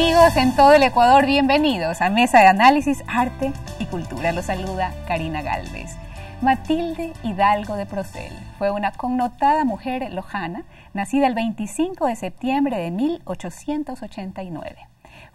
Amigos en todo el Ecuador, bienvenidos a Mesa de Análisis, Arte y Cultura. Los saluda Karina Galvez. Matilde Hidalgo de Procel fue una connotada mujer lojana, nacida el 25 de septiembre de 1889.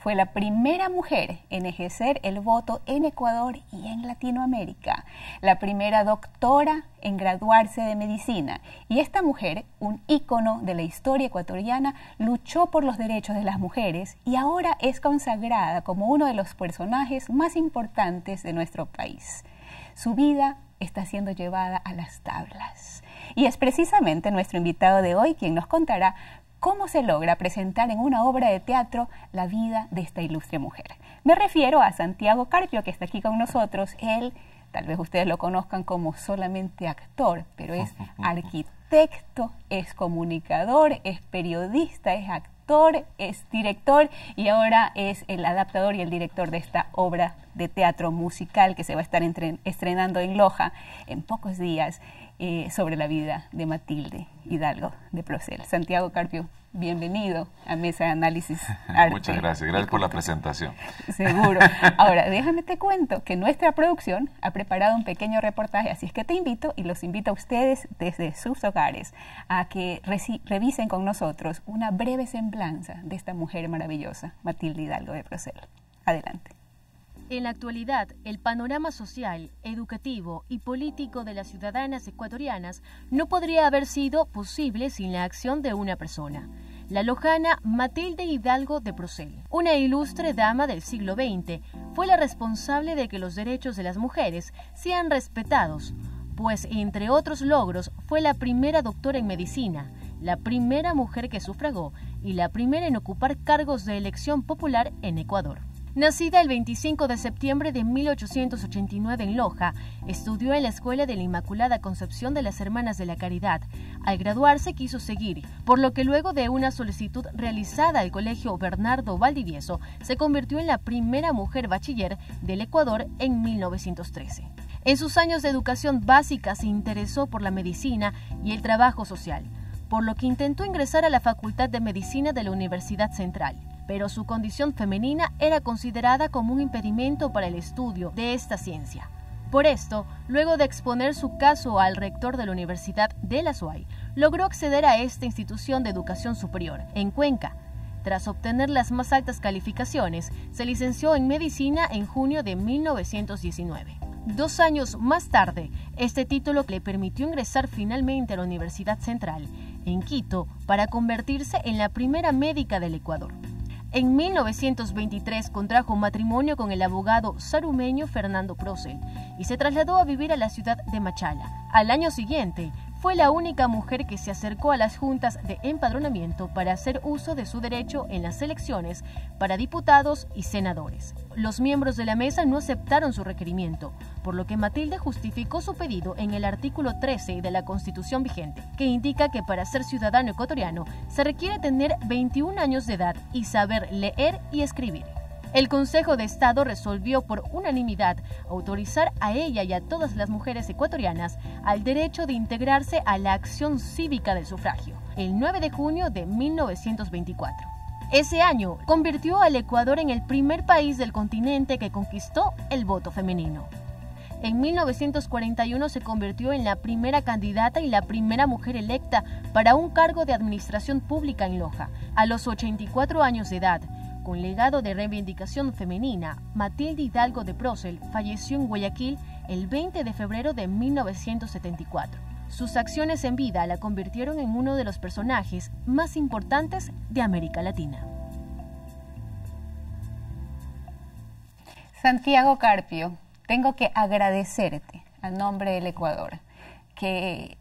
Fue la primera mujer en ejercer el voto en Ecuador y en Latinoamérica, la primera doctora en graduarse de medicina. Y esta mujer, un ícono de la historia ecuatoriana, luchó por los derechos de las mujeres y ahora es consagrada como uno de los personajes más importantes de nuestro país. Su vida está siendo llevada a las tablas. Y es precisamente nuestro invitado de hoy quien nos contará cómo se logra presentar en una obra de teatro la vida de esta ilustre mujer. Me refiero a Santiago Carpio, que está aquí con nosotros. Él, tal vez ustedes lo conozcan como solamente actor, pero es arquitecto, es comunicador, es periodista, es actor, es director y ahora es el adaptador y el director de esta obra de teatro musical que se va a estar estrenando en Loja en pocos días. Eh, sobre la vida de Matilde Hidalgo de Procel. Santiago Carpio, bienvenido a Mesa de Análisis Muchas gracias, gracias por la presentación. Seguro. Ahora, déjame te cuento que nuestra producción ha preparado un pequeño reportaje, así es que te invito y los invito a ustedes desde sus hogares a que revisen con nosotros una breve semblanza de esta mujer maravillosa, Matilde Hidalgo de Procel. Adelante. En la actualidad, el panorama social, educativo y político de las ciudadanas ecuatorianas no podría haber sido posible sin la acción de una persona la lojana Matilde Hidalgo de Procel. Una ilustre dama del siglo XX, fue la responsable de que los derechos de las mujeres sean respetados, pues entre otros logros fue la primera doctora en medicina, la primera mujer que sufragó y la primera en ocupar cargos de elección popular en Ecuador. Nacida el 25 de septiembre de 1889 en Loja, estudió en la Escuela de la Inmaculada Concepción de las Hermanas de la Caridad. Al graduarse quiso seguir, por lo que luego de una solicitud realizada al Colegio Bernardo Valdivieso, se convirtió en la primera mujer bachiller del Ecuador en 1913. En sus años de educación básica se interesó por la medicina y el trabajo social, por lo que intentó ingresar a la Facultad de Medicina de la Universidad Central pero su condición femenina era considerada como un impedimento para el estudio de esta ciencia. Por esto, luego de exponer su caso al rector de la Universidad de la SUAY, logró acceder a esta institución de educación superior, en Cuenca. Tras obtener las más altas calificaciones, se licenció en medicina en junio de 1919. Dos años más tarde, este título le permitió ingresar finalmente a la Universidad Central, en Quito, para convertirse en la primera médica del Ecuador. En 1923 contrajo matrimonio con el abogado sarumeño Fernando Procel y se trasladó a vivir a la ciudad de Machala. Al año siguiente fue la única mujer que se acercó a las juntas de empadronamiento para hacer uso de su derecho en las elecciones para diputados y senadores. Los miembros de la mesa no aceptaron su requerimiento, por lo que Matilde justificó su pedido en el artículo 13 de la Constitución vigente, que indica que para ser ciudadano ecuatoriano se requiere tener 21 años de edad y saber leer y escribir el Consejo de Estado resolvió por unanimidad autorizar a ella y a todas las mujeres ecuatorianas al derecho de integrarse a la acción cívica del sufragio, el 9 de junio de 1924. Ese año convirtió al Ecuador en el primer país del continente que conquistó el voto femenino. En 1941 se convirtió en la primera candidata y la primera mujer electa para un cargo de administración pública en Loja, a los 84 años de edad, con legado de reivindicación femenina, Matilde Hidalgo de Procel falleció en Guayaquil el 20 de febrero de 1974. Sus acciones en vida la convirtieron en uno de los personajes más importantes de América Latina. Santiago Carpio, tengo que agradecerte al nombre del Ecuador que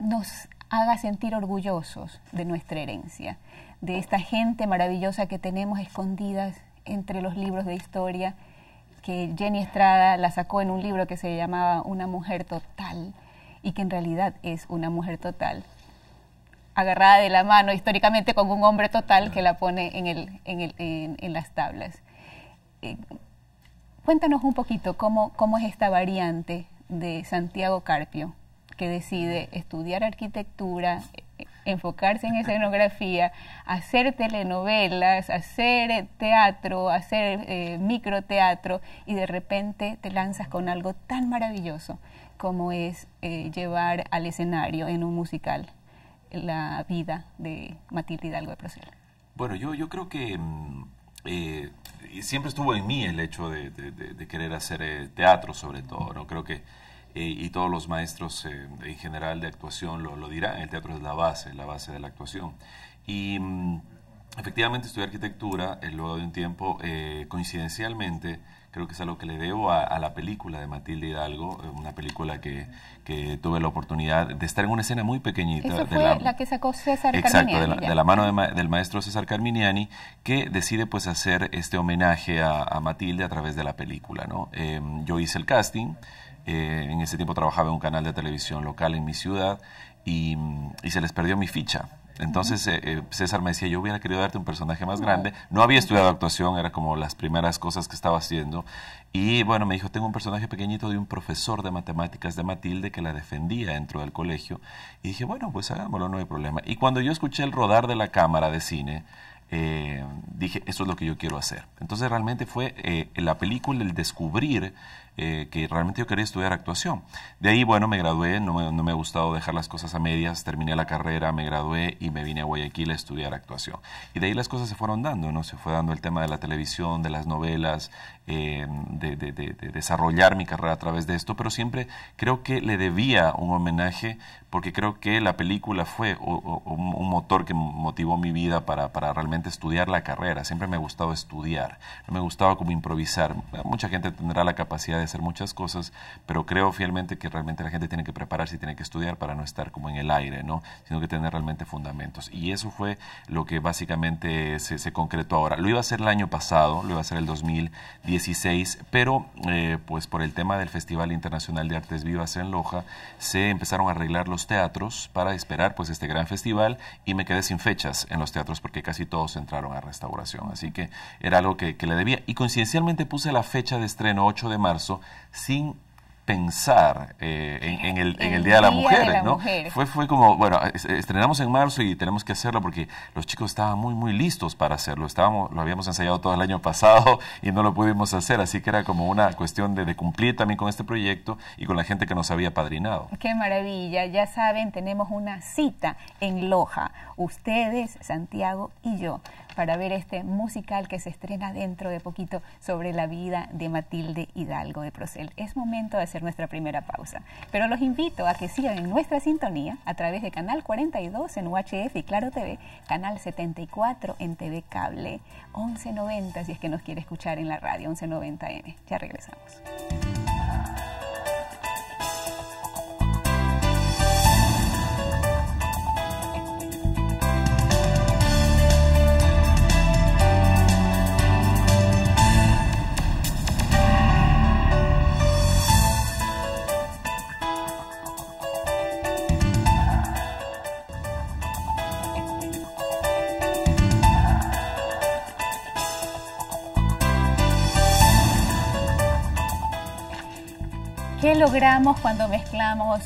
nos haga sentir orgullosos de nuestra herencia, de esta gente maravillosa que tenemos escondidas entre los libros de historia, que Jenny Estrada la sacó en un libro que se llamaba Una mujer total y que en realidad es una mujer total, agarrada de la mano históricamente con un hombre total que la pone en, el, en, las tablas. Eh, cuéntanos un poquito cómo, cómo es esta variante de Santiago Carpio que decide estudiar arquitectura, enfocarse en escenografía, hacer telenovelas, hacer eh, teatro, hacer eh, microteatro y de repente te lanzas con algo tan maravilloso como es eh, llevar al escenario en un musical la vida de Matilde Hidalgo de Procel. Bueno, yo, yo creo que mm, siempre estuvo en mí el hecho de, de querer hacer teatro sobre todo, ¿no? Creo que eh, y todos los maestros eh, en general de actuación lo, dirán, el teatro es la base, la base de la actuación. Y mm, efectivamente estudié arquitectura, eh, luego de un tiempo, coincidencialmente, creo que es algo que le debo a, la película de Matilde Hidalgo, una película que, que, tuve la oportunidad de estar en una escena muy pequeñita. de la, que sacó César Carminiani. Exacto, de, la mano del maestro César Carminiani, que decide pues hacer este homenaje a, Matilde a través de la película. ¿no? yo hice el casting. Eh, en ese tiempo trabajaba en un canal de televisión local en mi ciudad y, se les perdió mi ficha. Entonces eh, eh, César me decía, yo hubiera querido darte un personaje más grande. No había estudiado actuación, era como las primeras cosas que estaba haciendo. Y bueno, me dijo, tengo un personaje pequeñito de un profesor de matemáticas de Matilde que la defendía dentro del colegio. Y dije, bueno, pues hagámoslo, no hay problema. Y cuando yo escuché el rodar de la cámara de cine, dije, eso es lo que yo quiero hacer. Entonces realmente fue eh, la película, el descubrir eh, que realmente yo quería estudiar actuación. De ahí, bueno, me gradué, no me, ha gustado dejar las cosas a medias, terminé la carrera, me gradué y me vine a Guayaquil a estudiar actuación. Y de ahí las cosas se fueron dando, ¿no? Se fue dando el tema de la televisión, de las novelas, eh, de, desarrollar mi carrera a través de esto, pero siempre creo que le debía un homenaje porque creo que la película fue un motor que motivó mi vida para, para, realmente estudiar la carrera. Siempre me ha gustado estudiar, me gustaba como improvisar. Mucha gente tendrá la capacidad de hacer muchas cosas, pero creo fielmente que realmente la gente tiene que prepararse y tiene que estudiar para no estar como en el aire, ¿no? Sino que tener realmente fundamentos. Y eso fue lo que básicamente se, concretó ahora. Lo iba a hacer el año pasado, lo iba a hacer el 2016, pero eh, pues por el tema del Festival Internacional de Artes Vivas en Loja, se empezaron a arreglar los teatros para esperar pues este gran festival y me quedé sin fechas en los teatros porque casi todos entraron a restauración. Así que era algo que, que le debía. Y coincidencialmente puse la fecha de estreno 8 de marzo sin pensar eh, en, el, Día de, la mujer, Fue, fue como, bueno, estrenamos en marzo y tenemos que hacerlo porque los chicos estaban muy, muy listos para hacerlo. Estábamos, lo habíamos ensayado todo el año pasado y no lo pudimos hacer, así que era como una cuestión de, de cumplir también con este proyecto y con la gente que nos había padrinado. Qué maravilla, ya saben, tenemos una cita en Loja, ustedes, Santiago y yo para ver este musical que se estrena dentro de poquito sobre la vida de Matilde Hidalgo de Procel. Es momento de hacer nuestra primera pausa, pero los invito a que sigan en nuestra sintonía a través de Canal 42 en UHF y Claro TV, Canal 74 en TV Cable, 1190 si es que nos quiere escuchar en la radio, 1190M. Ya regresamos. logramos cuando mezclamos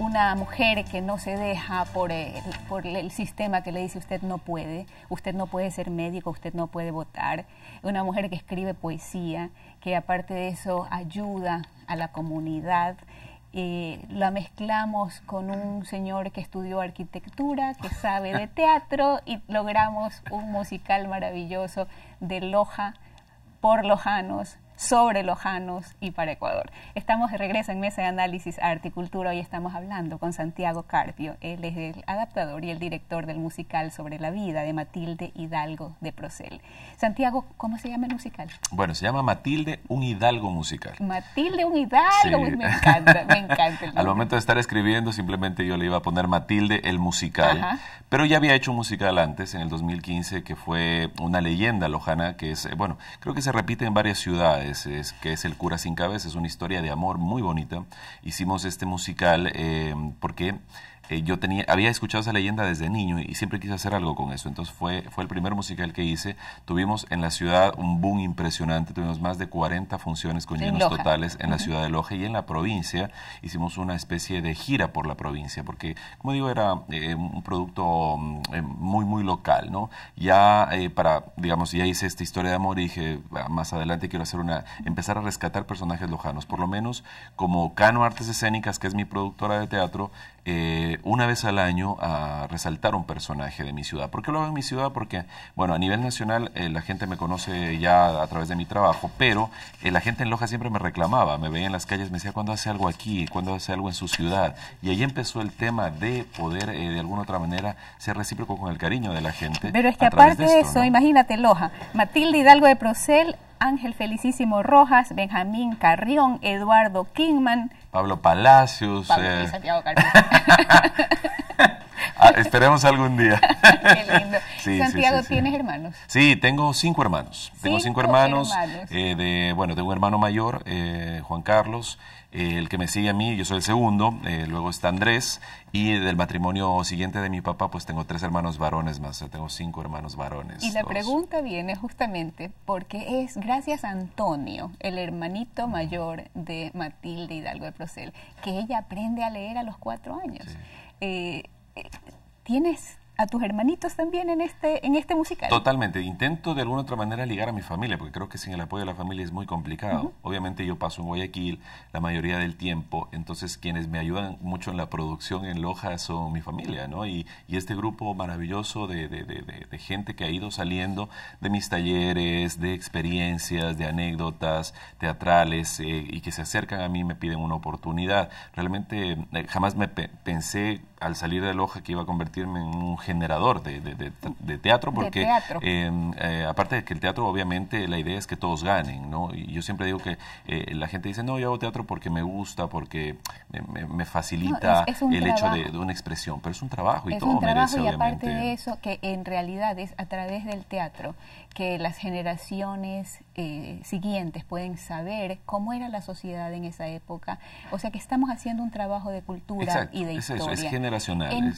una mujer que no se deja por el, por el, sistema que le dice usted no puede, usted no puede ser médico, usted no puede votar, una mujer que escribe poesía, que aparte de eso ayuda a la comunidad. Eh, la mezclamos con un señor que estudió arquitectura, que sabe de teatro y logramos un musical maravilloso de Loja por Lojanos sobre Lojanos y para Ecuador. Estamos de regreso en Mesa de Análisis Arte y Cultura. Hoy estamos hablando con Santiago Carpio. Él es el adaptador y el director del musical Sobre la Vida de Matilde Hidalgo de Procel. Santiago, ¿cómo se llama el musical? Bueno, se llama Matilde un Hidalgo musical. Matilde un Hidalgo, me encanta, me encanta. Al momento de estar escribiendo, simplemente yo le iba a poner Matilde el musical. Pero ya había hecho un musical antes, en el 2015, que fue una leyenda lojana, que es, eh, bueno, creo que se repite en varias ciudades es, que es El cura sin cabeza, es una historia de amor muy bonita. Hicimos este musical eh, porque yo tenía, había escuchado esa leyenda desde niño y siempre quise hacer algo con eso. Entonces fue, fue el primer musical que hice. Tuvimos en la ciudad un boom impresionante, tuvimos más de 40 funciones con llenos totales en la ciudad de Loja y en la provincia hicimos una especie de gira por la provincia, porque como digo, era eh, un producto mm, eh, muy, muy local, ¿no? Ya eh, para, digamos, ya hice esta historia de amor y dije, más adelante quiero hacer una, empezar a rescatar personajes lojanos, por lo menos como Cano Artes Escénicas, que es mi productora de teatro, eh, una vez al año a resaltar un personaje de mi ciudad. ¿Por qué lo hago en mi ciudad? Porque, bueno, a nivel nacional eh, la gente me conoce ya a través de mi trabajo, pero eh, la gente en Loja siempre me reclamaba, me veía en las calles, me decía, ¿cuándo hace algo aquí? ¿Cuándo hace algo en su ciudad? Y ahí empezó el tema de poder, de alguna otra manera, ser recíproco con el cariño de la gente. Pero es que aparte de, eso, imagínate Loja, Matilde Hidalgo de Procel Ángel Felicísimo Rojas, Benjamín Carrión, Eduardo Kingman, Pablo Palacios, eh. Santiago Carrión ah, esperemos algún día. Qué lindo. Santiago, ¿tienes hermanos? Sí, tengo cinco hermanos. tengo cinco hermanos. Eh, de, bueno, tengo un hermano mayor, eh, Juan Carlos. Eh, el que me sigue a mí, yo soy el segundo, eh, luego está Andrés, y del matrimonio siguiente de mi papá, pues tengo tres hermanos varones más, tengo cinco hermanos varones. Y la pregunta viene justamente porque es gracias a Antonio, el hermanito mayor de Matilde Hidalgo de Procel, que ella aprende a leer a los cuatro años. Eh, tienes a tus hermanitos también en este, en este musical. Totalmente. Intento de alguna otra manera ligar a mi familia, porque creo que sin el apoyo de la familia es muy complicado. Obviamente yo paso en Guayaquil la mayoría del tiempo, entonces quienes me ayudan mucho en la producción en Loja son mi familia, ¿no? Y, este grupo maravilloso de, gente que ha ido saliendo de mis talleres, de experiencias, de anécdotas teatrales eh, y que se acercan a mí me piden una oportunidad. Realmente eh, jamás me pensé al salir de Loja que iba a convertirme en un generador de, teatro, porque em, eh, aparte de que el teatro obviamente la idea es que todos ganen, ¿no? Y yo siempre digo que eh, la gente dice, no, yo hago teatro porque me gusta, porque me, facilita el hecho de, una expresión, pero es un trabajo y es un trabajo y aparte de eso, que en realidad es a través del teatro que las generaciones eh, siguientes pueden saber cómo era la sociedad en esa época. O sea que estamos haciendo un trabajo de cultura y de historia. Es, eso, es generacional. ¿En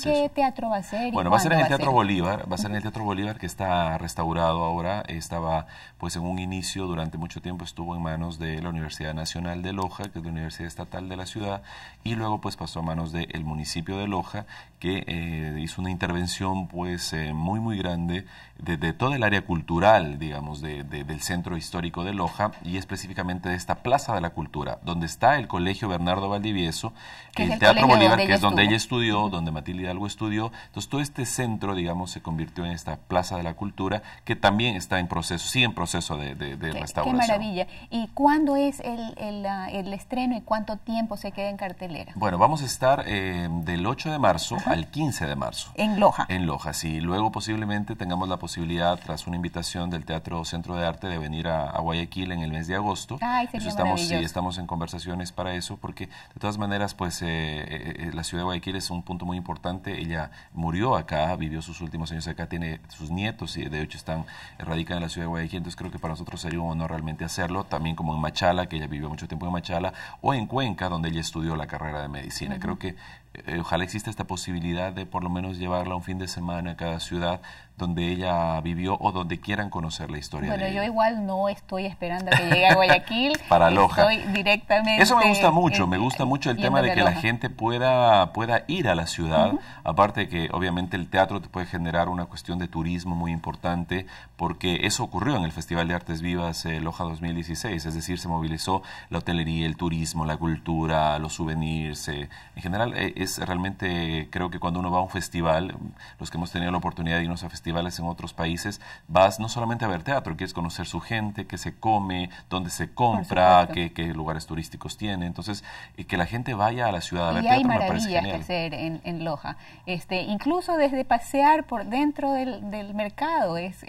qué, teatro va a ser? Bueno, va a ser en el Teatro Bolívar, va a ser en el Teatro Bolívar que está restaurado ahora. Estaba, pues en un inicio, durante mucho tiempo estuvo en manos de la Universidad Nacional de Loja, que es la Universidad Estatal de la ciudad, y luego pues pasó a manos del municipio de Loja, que eh, hizo una intervención pues eh, muy, muy grande desde toda la área cultural, digamos, de, del centro histórico de Loja y específicamente de esta Plaza de la Cultura, donde está el Colegio Bernardo Valdivieso, el, Teatro Bolívar, que es donde ella estudió, donde Matilde Hidalgo estudió. Entonces, todo este centro, digamos, se convirtió en esta Plaza de la Cultura, que también está en proceso, sí, en proceso de, restauración. Qué maravilla. ¿Y cuándo es el, estreno y cuánto tiempo se queda en cartelera? Bueno, vamos a estar eh, del 8 de marzo al 15 de marzo. En Loja. En Loja, sí. Luego posiblemente tengamos la posibilidad una invitación del Teatro Centro de Arte de venir a, Guayaquil en el mes de agosto. estamos, sí, estamos en conversaciones para eso, porque de todas maneras, pues eh, eh, eh, la ciudad de Guayaquil es un punto muy importante. Ella murió acá, vivió sus últimos años acá, tiene sus nietos y de hecho están radican en la ciudad de Guayaquil. Entonces creo que para nosotros sería un honor realmente hacerlo, también como en Machala, que ella vivió mucho tiempo en Machala, o en Cuenca, donde ella estudió la carrera de medicina. Creo que eh, ojalá exista esta posibilidad de por lo menos llevarla un fin de semana a cada ciudad donde ella vivió o donde quieran conocer la historia. Bueno, yo igual no estoy esperando a que llegue a Guayaquil. Para Loja. Estoy directamente. Eso me gusta mucho, me gusta mucho el tema de que la gente pueda, pueda ir a la ciudad. Aparte que obviamente el teatro te puede generar una cuestión de turismo muy importante, porque eso ocurrió en el Festival de Artes Vivas eh, Loja 2016, es decir, se movilizó la hotelería, el turismo, la cultura, los souvenirs, eh, en general es realmente, creo que cuando uno va a un festival, los que hemos tenido la oportunidad de irnos a festivales en otros países, vas no solamente a ver teatro, quieres conocer su gente, qué se come, dónde se compra, qué, lugares turísticos tiene. Entonces, eh, que la gente vaya a la ciudad a ver y teatro hay maravillas que hacer en, Loja. Este, incluso desde pasear por dentro del, mercado es,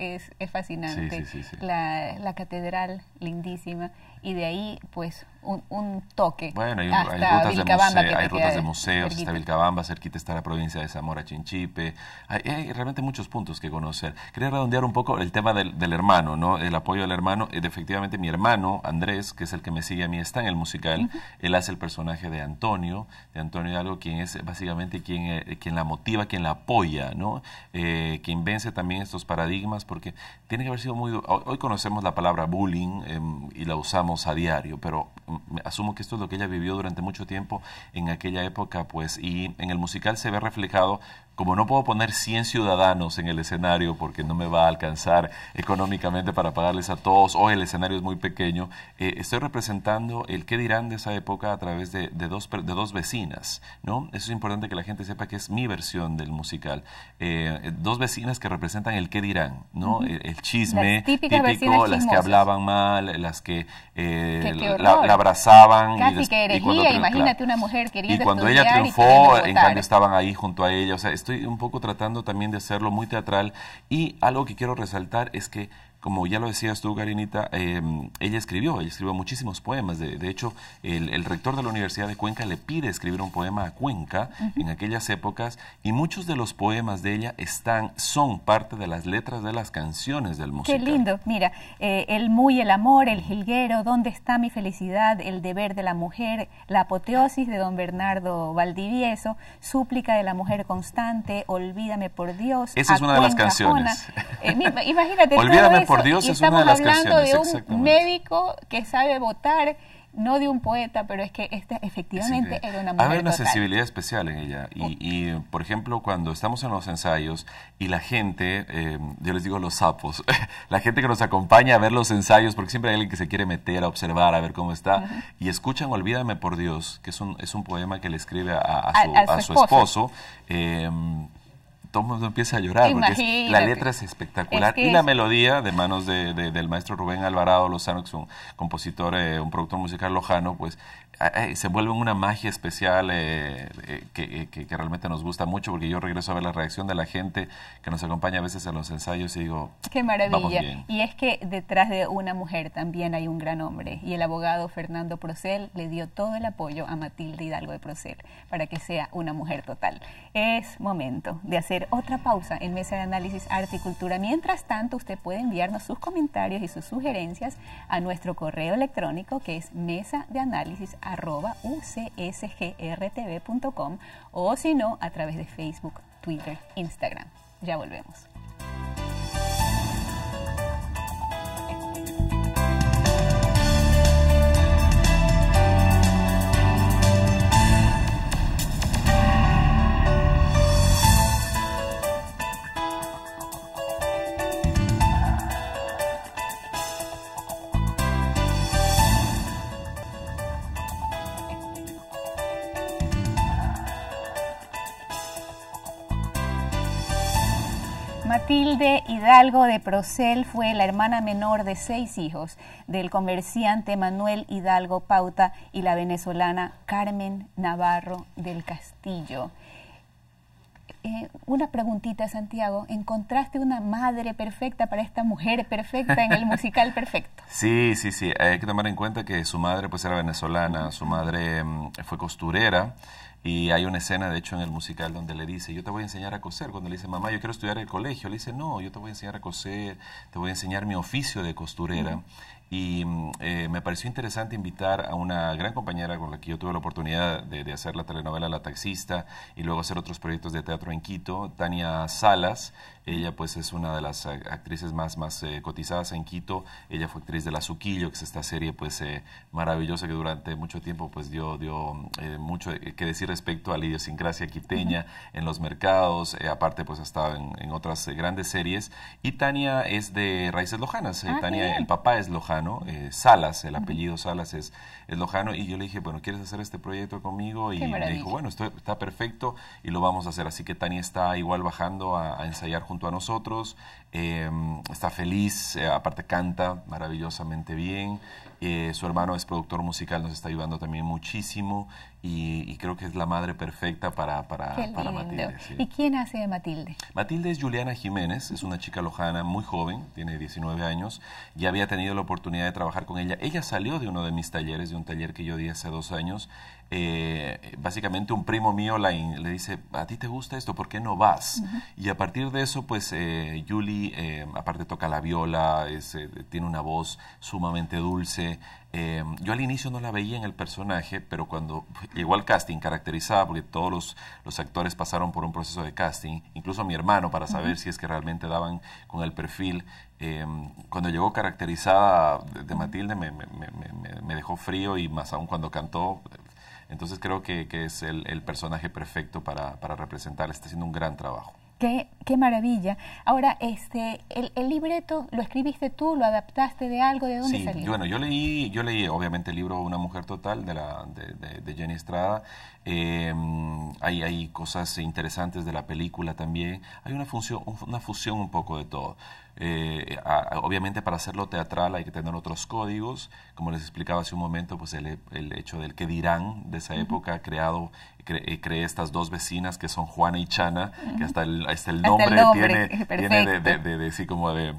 fascinante. la catedral lindísima y de ahí pues un, toque. Bueno, hay, rutas, de, museos, está Vilcabamba, cerquita está la provincia de Zamora, Chinchipe. Hay, realmente muchos puntos que conocer. Quería redondear un poco el tema del, hermano, ¿no? El apoyo del hermano. Eh, Efectivamente, mi hermano, Andrés, que es el que me sigue a mí, está en el musical. Él hace el personaje de Antonio, de Antonio algo quien es básicamente quien, eh, quien la motiva, quien la apoya, ¿no? Eh, quien vence también estos paradigmas, porque tiene que haber sido muy... Hoy conocemos la palabra bullying em, y la usamos a diario, pero asumo que esto es lo que ella vivió durante mucho tiempo en aquella época, pues, y en el musical se ve reflejado, como no puedo poner 100 ciudadanos en el escenario porque no me va a alcanzar económicamente para pagarles a todos, o el escenario es muy pequeño, eh, estoy representando el qué dirán de esa época a través de, dos, de dos vecinas, ¿no? Eso es importante que la gente sepa que es mi versión del musical. Eh, dos vecinas que representan el qué dirán, ¿no? el, chisme las típico, las que hablaban mal, las que... Eh, abrazaban. Casi y que herejía, imagínate una mujer queriendo Y cuando ella triunfó, en cambio estaban ahí junto a ella. O sea, estoy un poco tratando también de hacerlo muy teatral. Y algo que quiero resaltar es que como ya lo decías tú, Garinita, em, ella escribió, ella escribió muchísimos poemas. De, hecho, el, rector de la Universidad de Cuenca le pide escribir un poema a Cuenca en aquellas épocas y muchos de los poemas de ella están, son parte de las letras de las canciones del musical. Qué lindo, mira, eh, El Muy, El Amor, El Jilguero, ¿Dónde está mi felicidad? El Deber de la Mujer, La Apoteosis de Don Bernardo Valdivieso, Súplica de la Mujer Constante, Olvídame por Dios. Esa es una de las canciones. Eh, imagínate. Olvídame todo eso, por Dios es una de las hablando de un médico que sabe votar, no de un poeta, pero es que esta efectivamente era una mujer. Había una sensibilidad especial en ella. Oh. Y, por ejemplo, cuando estamos en los ensayos y la gente, eh, yo les digo los sapos, la gente que nos acompaña a ver los ensayos, porque siempre hay alguien que se quiere meter a observar, a ver cómo está, y escuchan Olvídame por Dios, que es un, es un poema que le escribe a, su, esposo. Em, todo mundo empieza a llorar. Porque la letra es espectacular y la melodía de manos del maestro Rubén Alvarado Lozano, que es un compositor, eh, un productor musical lojano, pues eh, se vuelve una magia especial eh, que, realmente nos gusta mucho porque yo regreso a ver la reacción de la gente que nos acompaña a veces a los ensayos y digo, qué maravilla. Y es que detrás de una mujer también hay un gran hombre y el abogado Fernando Procel le dio todo el apoyo a Matilde Hidalgo de Procel para que sea una mujer total. Es momento de hacer otra pausa en Mesa de Análisis Arte y Cultura. Mientras tanto, usted puede enviarnos sus comentarios y sus sugerencias a nuestro correo electrónico que es mesa de análisis o si no, a través de Facebook, Twitter, Instagram. Ya volvemos. De Hidalgo de Procel fue la hermana menor de seis hijos del comerciante Manuel Hidalgo Pauta y la venezolana Carmen Navarro del Castillo. Eh, una preguntita, Santiago. ¿Encontraste una madre perfecta para esta mujer perfecta en el musical perfecto? Sí, sí, sí. Hay que tomar en cuenta que su madre pues era venezolana, su madre mm, fue costurera. Y hay una escena, de hecho, en el musical donde le dice, yo te voy a enseñar a coser. Cuando le dice, mamá, yo quiero estudiar en el colegio, le dice, no, yo te voy a enseñar a coser, te voy a enseñar mi oficio de costurera. Y mm, eh, me pareció interesante invitar a una gran compañera con la que yo tuve la oportunidad de, hacer la telenovela La Taxista y luego hacer otros proyectos de teatro en Quito, Tania Salas. Ella pues es una de las actrices más, más eh, cotizadas en Quito. Ella fue actriz de La Suquillo, que es esta serie pues eh, maravillosa que durante mucho tiempo pues dio, dio mucho que decir respecto a la idiosincrasia quiteña en los mercados. aparte pues ha estado en, otras grandes series. Y Tania es de Raíces Lojanas. Ah, Tania, el papá es Lojano eh, Salas, el apellido Salas es, Lojano, y yo le dije, bueno, ¿quieres hacer este proyecto conmigo? Y me dijo, bueno, esto está perfecto y lo vamos a hacer. Así que Tania está igual bajando a, ensayar junto a nosotros, em, está feliz, eh, aparte canta maravillosamente bien, eh, su hermano es productor musical, nos está ayudando también muchísimo y, creo que es la madre perfecta para, Matilde. ¿Y quién hace de Matilde? Matilde es Juliana Jiménez, es una chica lojana muy joven, tiene 19 años, ya había tenido la oportunidad oportunidad de trabajar con ella. Ella salió de uno de mis talleres, de un taller que yo di hace dos años, eh, básicamente un primo mío le dice, a ti te gusta esto, ¿por qué no vas? Y a partir de eso, pues eh, Julie, eh, aparte toca la viola, tiene una voz sumamente dulce. Em, yo al inicio no la veía en el personaje, pero cuando pues, llegó al casting caracterizada, porque todos los, actores pasaron por un proceso de casting, incluso mi hermano, para saber si es que realmente daban con el perfil, em, cuando llegó caracterizada de, Matilde me, me, dejó frío y más aún cuando cantó entonces creo que, que es el, personaje perfecto para, para representar, está haciendo un gran trabajo. Qué, qué, maravilla. Ahora, este, el, el, libreto lo escribiste tú, lo adaptaste de algo, ¿de dónde sí, salió? Bueno, yo leí, yo leí obviamente el libro Una mujer total de, la, de, Jenny Estrada. Em, hay, hay cosas interesantes de la película también. Hay una, función, una fusión un poco de todo. Eh, obviamente para hacerlo teatral hay que tener otros códigos, como les explicaba hace un momento, pues el, el hecho del que dirán de esa época ha creado, cre, eh, estas dos vecinas que son Juana y Chana, que hasta el, nombre, tiene, eh, de, como de,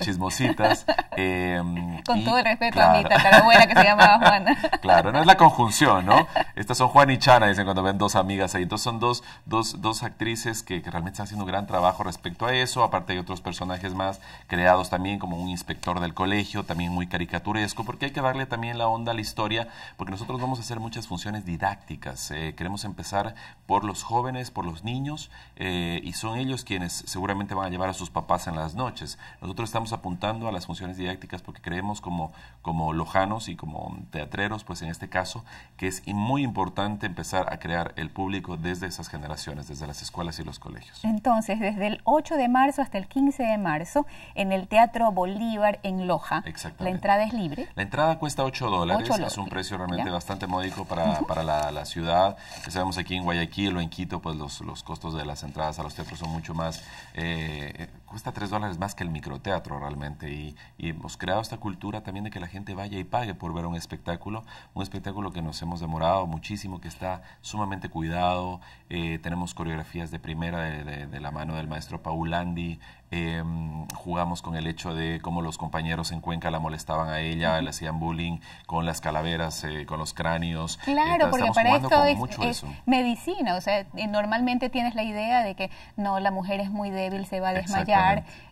chismositas. Em, Con todo el respeto claro. a mi abuela que se llamaba Juana. claro, no es la conjunción, ¿no? Estas son Juana y Chana, dicen cuando ven dos amigas ahí. Entonces son dos, actrices que, que realmente están haciendo un gran trabajo respecto a eso, aparte de otros personajes más creados también, como un inspector del colegio, también muy caricaturesco, porque hay que darle también la onda a la historia, porque nosotros vamos a hacer muchas funciones didácticas. Eh, queremos empezar por los jóvenes, por los niños, eh, y son ellos quienes seguramente van a llevar a sus papás en las noches. Nosotros estamos apuntando a las funciones didácticas porque creemos como, como lojanos y como teatreros, pues en este caso, que es muy importante empezar a crear el público desde esas generaciones, desde las escuelas y los colegios. Entonces, desde el 8 de marzo hasta el 15 de marzo en el Teatro Bolívar en Loja. Exactamente. La entrada es libre. La entrada cuesta 8 dólares, es un precio realmente bastante módico para, para la, ciudad. Ya sabemos aquí en Guayaquil o en Quito, pues los, costos de las entradas a los teatros son mucho más... Eh, cuesta tres dólares más que el microteatro realmente y, hemos creado esta cultura también de que la gente vaya y pague por ver un espectáculo, un espectáculo que nos hemos demorado muchísimo, que está sumamente cuidado, eh, tenemos coreografías de primera de, la mano del maestro Paul Landi em, jugamos con el hecho de cómo los compañeros en Cuenca la molestaban a ella, le hacían bullying con las calaveras, eh, con los cráneos. Eh, claro, porque para esto es medicina, o sea, normalmente tienes la idea de que no, la mujer es muy débil, se va a desmayar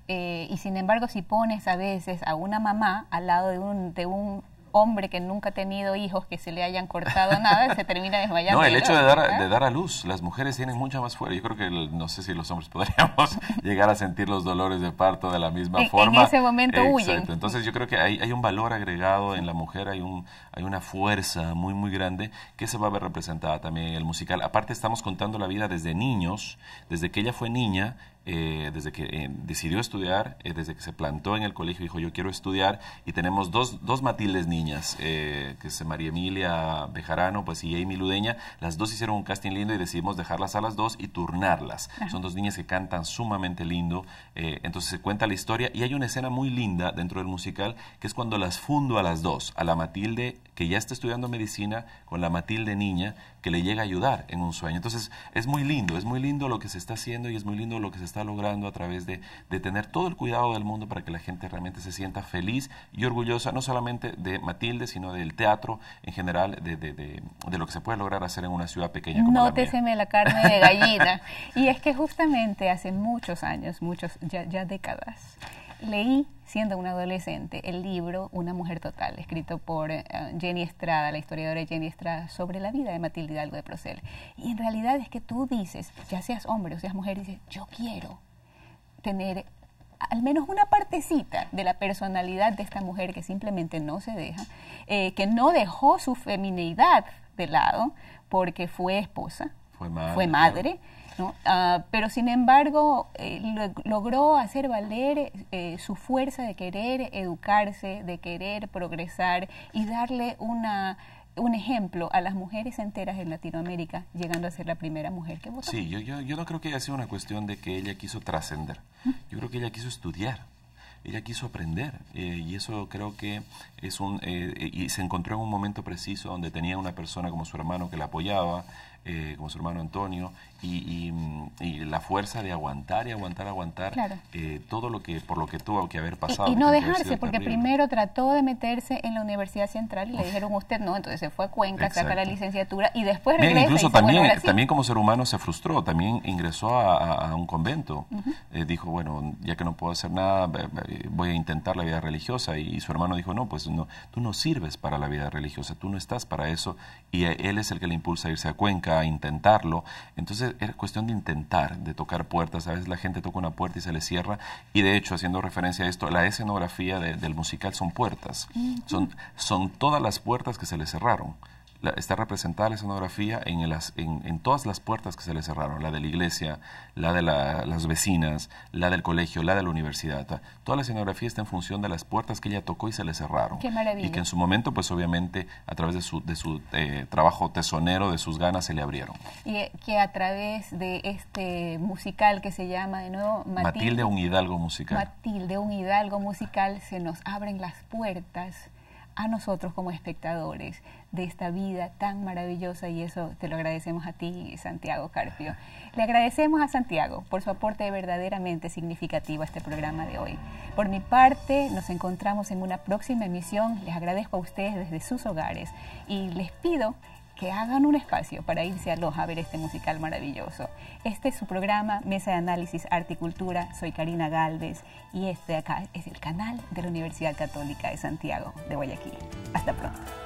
eh, y sin embargo, si pones a veces a una mamá al lado de un, de un hombre que nunca ha tenido hijos que se le hayan cortado nada, se termina desmayando. No, el hecho de dar, ¿eh? de dar, a luz, las mujeres tienen mucha más fuerza. Yo creo que no sé si los hombres podríamos llegar a sentir los dolores de parto de la misma forma. En ese momento Entonces yo creo que hay, hay, un valor agregado en la mujer, hay, un, hay una fuerza muy, muy grande que se va a ver representada también en el musical. Aparte estamos contando la vida desde niños, desde que ella fue niña, eh, desde que eh, decidió estudiar, eh, desde que se plantó en el colegio, dijo yo quiero estudiar y tenemos dos, Matildes niñas, que es María Emilia Bejarano pues, y Amy Ludeña, las dos hicieron un casting lindo y decidimos dejarlas a las dos y turnarlas. Son dos niñas que cantan sumamente lindo, entonces se cuenta la historia y hay una escena muy linda dentro del musical que es cuando las fundo a las dos, a la Matilde que ya está estudiando medicina con la Matilde niña que le llega a ayudar en un sueño. Entonces es muy lindo, es muy lindo lo que se está haciendo y es muy lindo lo que se está logrando a través de, de tener todo el cuidado del mundo para que la gente realmente se sienta feliz y orgullosa, no solamente de Matilde, sino del teatro en general, de, de, de, lo que se puede lograr hacer en una ciudad pequeña como la, la carne de gallina. y es que justamente hace muchos años, muchos, ya, ya décadas, leí, siendo una adolescente, el libro Una mujer total, escrito por eh, Jenny Estrada, la historiadora Jenny Estrada, sobre la vida de Matilde Hidalgo de Procel. Y en realidad es que tú dices, ya seas hombre o seas mujer, dices, yo quiero tener al menos una partecita de la personalidad de esta mujer que simplemente no se deja, eh, que no dejó su femineidad de lado porque fue esposa, fue madre, Ah, pero sin embargo, eh, logró hacer valer eh, su fuerza de querer educarse, de querer progresar y darle una un ejemplo a las mujeres enteras en Latinoamérica, llegando a ser la primera mujer que votó. Sí, yo, no creo que haya sido una cuestión de que ella quiso trascender. ¿Mm? Yo creo que ella quiso estudiar. Ella quiso aprender eh, y eso creo que es un... y se encontró en un momento preciso donde tenía una persona como su hermano que la apoyaba, eh, como su hermano Antonio, mm, y, la fuerza de aguantar y aguantar, aguantar eh, todo lo que por lo que tuvo que haber pasado. Y, no dejarse, porque primero trató de meterse en la Universidad Central y le dijeron usted no, entonces se fue a Cuenca, a sacar la licenciatura y después incluso también, también como ser humano se frustró, también ingresó a, un convento. Eh, dijo, bueno, ya que no puedo hacer nada, voy a intentar la vida religiosa. Y, su hermano dijo, no, pues no, tú no sirves para la vida religiosa, tú no estás para eso. Y él es el que le impulsa a irse a Cuenca intentarlo. Entonces era cuestión de intentar, de tocar puertas. A veces la gente toca una puerta y se le cierra. Y de hecho, haciendo referencia a esto, la escenografía del musical son puertas. son, son todas las puertas que se le cerraron está representada la escenografía en, en, todas las puertas que se le cerraron, la de la iglesia, la de las vecinas, la del colegio, la de la universidad. Toda la escenografía está en función de las puertas que ella tocó y se le cerraron. Qué Y que en su momento, pues obviamente, a través de su, eh, trabajo tesonero, de sus ganas, se le abrieron. Y que a través de este musical que se llama de nuevo Matilde, Matilde un Hidalgo musical. Matilde un Hidalgo musical se nos abren las puertas a nosotros como espectadores de esta vida tan maravillosa y eso te lo agradecemos a ti, Santiago Carpio. Le agradecemos a Santiago por su aporte verdaderamente significativo a este programa de hoy. Por mi parte, nos encontramos en una próxima emisión. Les agradezco a ustedes desde sus hogares y les pido que hagan un espacio para irse a Loja a ver este musical maravilloso. Este es su programa Mesa de Análisis Arte y Cultura. Soy Karina Galvez y este acá es el canal de la Universidad Católica de Santiago de Guayaquil. Hasta pronto.